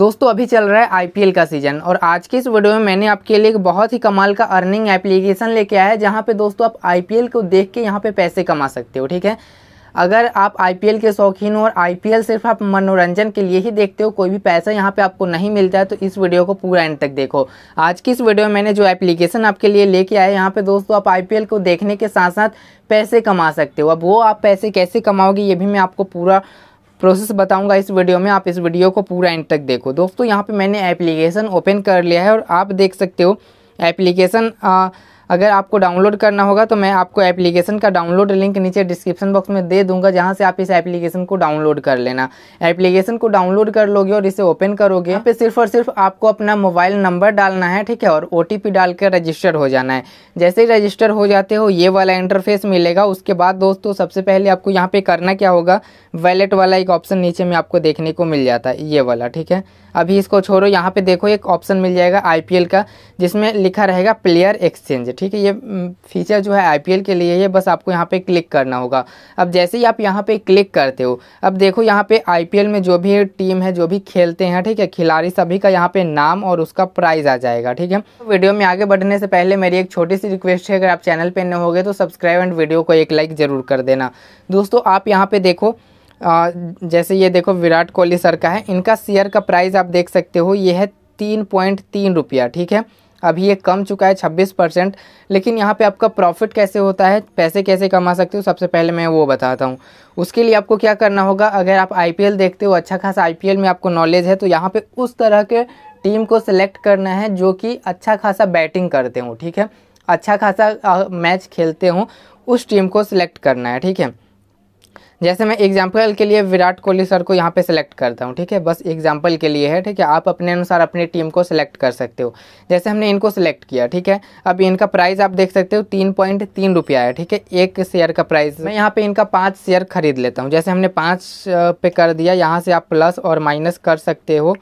दोस्तों अभी चल रहा है आईपीएल का सीजन और आज की इस वीडियो में मैंने आपके लिए एक बहुत ही कमाल का अर्निंग एप्लीकेशन लेके आया है जहाँ पे दोस्तों आप आईपीएल को देख के यहाँ पे पैसे कमा सकते हो ठीक है अगर आप आईपीएल के शौकीन हो और आईपीएल सिर्फ आप मनोरंजन के लिए ही देखते हो कोई भी पैसा यहाँ पे आपको नहीं मिलता है तो इस वीडियो को पूरा एंड तक देखो आज की इस वीडियो में मैंने जो एप्लीकेशन आपके लिए लेके आया यहाँ पे दोस्तों आप आईपीएल को देखने के साथ साथ पैसे कमा सकते हो अब वो आप पैसे कैसे कमाओगे ये भी मैं आपको पूरा प्रोसेस बताऊंगा इस वीडियो में आप इस वीडियो को पूरा एंड तक देखो दोस्तों यहाँ पे मैंने एप्लीकेशन ओपन कर लिया है और आप देख सकते हो एप्लीकेशन अगर आपको डाउनलोड करना होगा तो मैं आपको एप्लीकेशन का डाउनलोड लिंक नीचे डिस्क्रिप्शन बॉक्स में दे दूंगा जहां से आप इस एप्लीकेशन को डाउनलोड कर लेना एप्लीकेशन को डाउनलोड कर लोगे और इसे ओपन करोगे यहाँ पे सिर्फ और सिर्फ आपको अपना मोबाइल नंबर डालना है ठीक है और ओ डालकर रजिस्टर हो जाना है जैसे ही रजिस्टर हो जाते हो ये वाला इंटरफेस मिलेगा उसके बाद दोस्तों सबसे पहले आपको यहाँ पे करना क्या होगा वैलेट वाला एक ऑप्शन नीचे में आपको देखने को मिल जाता है ये वाला ठीक है अभी इसको छोड़ो यहाँ पे देखो एक ऑप्शन मिल जाएगा आईपीएल का जिसमें लिखा रहेगा प्लेयर एक्सचेंज ठीक है ये फीचर हम्म, जो है आईपीएल के लिए है बस आपको यहाँ पे क्लिक करना होगा अब जैसे ही आप यहाँ पे क्लिक करते हो अब देखो यहाँ पे आईपीएल में जो भी टीम है जो भी खेलते हैं ठीक है खिलाड़ी सभी का यहाँ पे नाम और उसका प्राइज़ आ जाएगा ठीक है वीडियो तो में आगे बढ़ने से पहले मेरी एक छोटी सी रिक्वेस्ट है अगर आप चैनल पर न हो गए तो सब्सक्राइब एंड वीडियो को एक लाइक ज़रूर कर देना दोस्तों आप यहाँ पर देखो जैसे ये देखो विराट कोहली सर का है इनका शेयर का प्राइस आप देख सकते हो ये है तीन पॉइंट तीन रुपया ठीक है अभी ये कम चुका है छब्बीस परसेंट लेकिन यहाँ पे आपका प्रॉफिट कैसे होता है पैसे कैसे कमा सकते हो सबसे पहले मैं वो बताता हूँ उसके लिए आपको क्या करना होगा अगर आप आई देखते हो अच्छा खासा आई में आपको नॉलेज है तो यहाँ पर उस तरह के टीम को सिलेक्ट करना है जो कि अच्छा खासा बैटिंग करते हों ठीक है अच्छा खासा मैच खेलते हों उस टीम को सिलेक्ट करना है ठीक है जैसे मैं एग्जाम्पल के लिए विराट कोहली सर को यहाँ पे सेलेक्ट करता हूँ ठीक है बस एग्जाम्पल के लिए है ठीक है आप अपने अनुसार अपनी टीम को सेलेक्ट कर सकते हो जैसे हमने इनको सेलेक्ट किया ठीक है अब इनका प्राइस आप देख सकते हो तीन पॉइंट तीन रुपया है ठीक है एक शेयर का प्राइस मैं यहाँ पे इनका पाँच शेयर खरीद लेता हूँ जैसे हमने पाँच पे कर दिया यहाँ से आप प्लस और माइनस कर सकते हो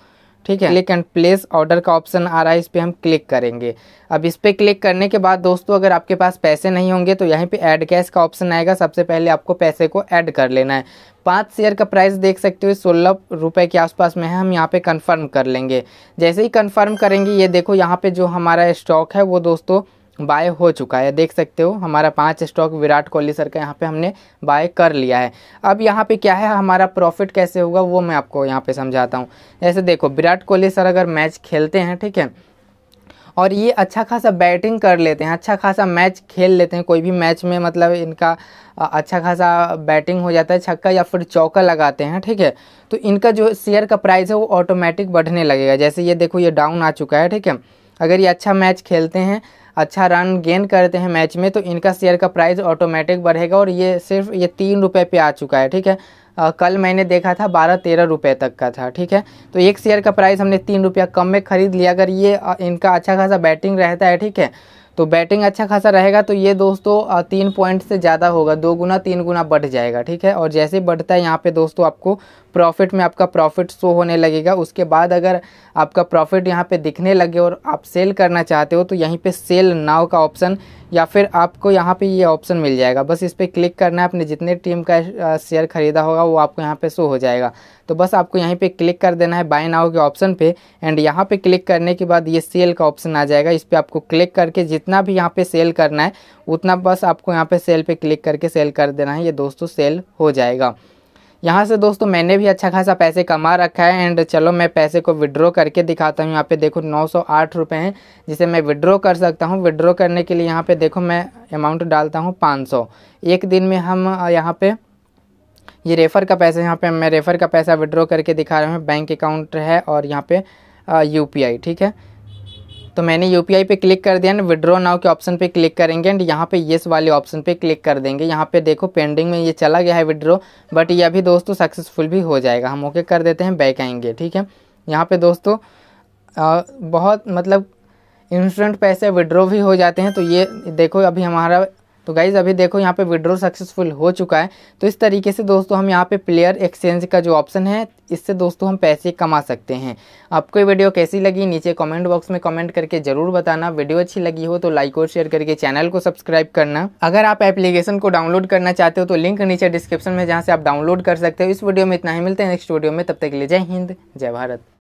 ठीक है क्लिक एंड प्लेस ऑर्डर का ऑप्शन आ रहा है इस पर हम क्लिक करेंगे अब इस पर क्लिक करने के बाद दोस्तों अगर आपके पास पैसे नहीं होंगे तो यहीं पे ऐड कैश का ऑप्शन आएगा सबसे पहले आपको पैसे को ऐड कर लेना है पाँच शेयर का प्राइस देख सकते हो सोलह रुपये के आसपास में है हम यहाँ पे कंफर्म कर लेंगे जैसे ही कंफर्म करेंगे ये देखो यहाँ पे जो हमारा स्टॉक है वो दोस्तों बाय हो चुका है देख सकते हो हमारा पांच स्टॉक विराट कोहली सर का यहाँ पे हमने बाय कर लिया है अब यहाँ पे क्या है हमारा प्रॉफिट कैसे होगा वो मैं आपको यहाँ पे समझाता हूँ जैसे देखो विराट कोहली सर अगर मैच खेलते हैं ठीक है और ये अच्छा खासा बैटिंग कर लेते हैं अच्छा खासा मैच खेल लेते हैं कोई भी मैच में मतलब इनका अच्छा खासा बैटिंग हो जाता है छक्का या फिर चौका लगाते हैं ठीक है तो इनका जो शेयर का प्राइस है वो ऑटोमेटिक बढ़ने लगेगा जैसे ये देखो ये डाउन आ चुका है ठीक है अगर ये अच्छा मैच खेलते हैं अच्छा रन गेन करते हैं मैच में तो इनका शेयर का प्राइस ऑटोमेटिक बढ़ेगा और ये सिर्फ ये तीन रुपये पे आ चुका है ठीक है आ, कल मैंने देखा था बारह तेरह रुपये तक का था ठीक है तो एक शेयर का प्राइस हमने तीन रुपया कम में ख़रीद लिया अगर ये इनका अच्छा खासा बैटिंग रहता है ठीक है तो बैटिंग अच्छा खासा रहेगा तो ये दोस्तों तीन पॉइंट से ज़्यादा होगा दो गुना तीन गुना बढ़ जाएगा ठीक है और जैसे बढ़ता है यहाँ पे दोस्तों आपको प्रॉफिट में आपका प्रॉफिट शो होने लगेगा उसके बाद अगर आपका प्रॉफिट यहाँ पे दिखने लगे और आप सेल करना चाहते हो तो यहीं पे सेल नाव का ऑप्शन या फिर आपको यहाँ पे ये ऑप्शन मिल जाएगा बस इस पर क्लिक करना है अपने जितने टीम का शेयर ख़रीदा होगा वो आपको यहाँ पे शो हो जाएगा तो बस आपको यहीं पे क्लिक कर देना है बाय नाउ के ऑप्शन पे एंड यहाँ पे क्लिक करने के बाद ये सेल का ऑप्शन आ जाएगा इस पर आपको क्लिक करके जितना भी यहाँ पे सेल करना है उतना बस आपको यहाँ पे सेल पे क्लिक करके सेल कर देना है ये दोस्तों सेल हो जाएगा यहाँ से दोस्तों मैंने भी अच्छा खासा पैसे कमा रखा है एंड चलो मैं पैसे को विड्रॉ करके दिखाता हूँ यहाँ पे देखो नौ सौ आठ रुपये हैं जिसे मैं विड्रॉ कर सकता हूँ विड्रॉ करने के लिए यहाँ पे देखो मैं अमाउंट डालता हूँ पाँच सौ एक दिन में हम यहाँ पे ये रेफ़र का पैसा यहाँ पे मैं रेफ़र का पैसा विड्रॉ करके दिखा रहा हूँ बैंक अकाउंट है और यहाँ पर यू ठीक है तो मैंने यू पी पे क्लिक कर दिया एंड विड्रॉ नाउ के ऑप्शन पे क्लिक करेंगे एंड यहाँ पे येस वाले ऑप्शन पे क्लिक कर देंगे यहाँ पे देखो पेंडिंग में ये चला गया है विड्रॉ बट ये अभी दोस्तों सक्सेसफुल भी हो जाएगा हम ओके कर देते हैं बैक आएंगे ठीक है यहाँ पे दोस्तों आ, बहुत मतलब इंस्टेंट पैसे विड्रॉ भी हो जाते हैं तो ये देखो अभी हमारा तो गाइज़ अभी देखो यहाँ पे विड्रो सक्सेसफुल हो चुका है तो इस तरीके से दोस्तों हम यहाँ पे प्लेयर एक्सचेंज का जो ऑप्शन है इससे दोस्तों हम पैसे कमा सकते हैं आपको ये वीडियो कैसी लगी नीचे कमेंट बॉक्स में कमेंट करके ज़रूर बताना वीडियो अच्छी लगी हो तो लाइक और शेयर करके चैनल को सब्सक्राइब करना अगर आप एप्लीकेशन को डाउनलोड करना चाहते हो तो लिंक नीचे डिस्क्रिप्शन में जहाँ से आप डाउनलोड कर सकते हो इस वीडियो में इतना ही मिलते हैं नेक्स्ट वीडियो में तब तक के लिए जय हिंद जय भारत